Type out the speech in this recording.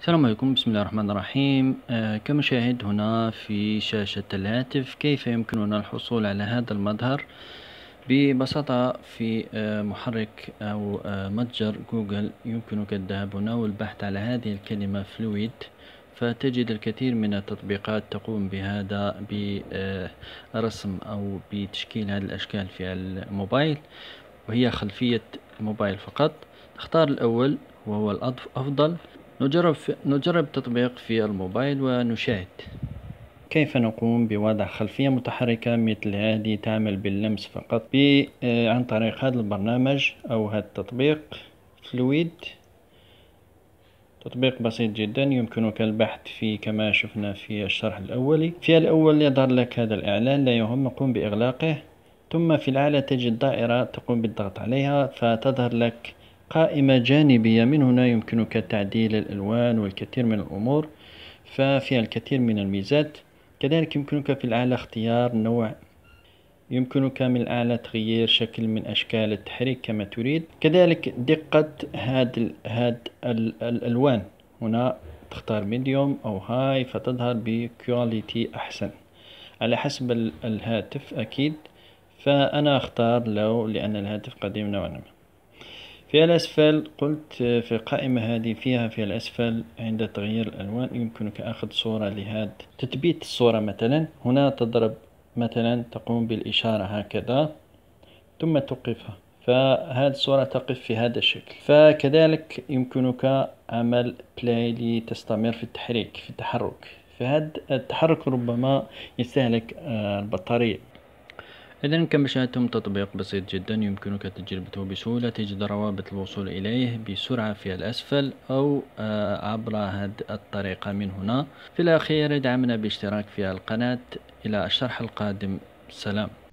السلام عليكم بسم الله الرحمن الرحيم آه كمشاهد هنا في شاشة الهاتف كيف يمكننا الحصول على هذا المظهر ببساطة في آه محرك أو آه متجر جوجل يمكنك الذهاب هنا والبحث على هذه الكلمة فلويد فتجد الكثير من التطبيقات تقوم بهذا برسم آه، أو بتشكيل هذه الأشكال في الموبايل وهي خلفية موبايل فقط تختار الأول وهو الأفضل نجرب, نجرب تطبيق في الموبايل ونشاهد كيف نقوم بوضع خلفية متحركة مثل هذه تعمل باللمس فقط آه، عن طريق هذا البرنامج أو هذا التطبيق فلويد تطبيق بسيط جدا يمكنك البحث فيه كما شفنا في الشرح الأولي في الأول يظهر لك هذا الإعلان لا يهم قم بإغلاقه ثم في الأعلى تجد دائرة تقوم بالضغط عليها فتظهر لك قائمة جانبية من هنا يمكنك تعديل الألوان والكثير من الأمور ففيها الكثير من الميزات كذلك يمكنك في الأعلى اختيار نوع يمكنك من الأعلى تغيير شكل من أشكال التحريك كما تريد كذلك دقة هاد, هاد الألوان هنا تختار ميديوم أو هاي فتظهر بكواليتي أحسن على حسب الهاتف أكيد فأنا أختار لو لأن الهاتف قديم نوعا ما في الأسفل قلت في القائمة هذه فيها في الأسفل عند تغيير الألوان يمكنك أخذ صورة لهذا تثبيت الصورة مثلا هنا تضرب مثلا تقوم بالإشارة هكذا ثم توقفها فهذه الصورة تقف في هذا الشكل فكذلك يمكنك عمل بلاي لتستمر في التحريك في التحرك فهذا التحرك ربما يستهلك آه، البطارية إذا كما شاهدتم تطبيق بسيط جدا يمكنك تجربته بسهولة تجد روابط الوصول إليه بسرعة في الأسفل أو آه، عبر هذه الطريقة من هنا في الأخير ادعمنا باشتراك في القناة إلى الشرح القادم سلام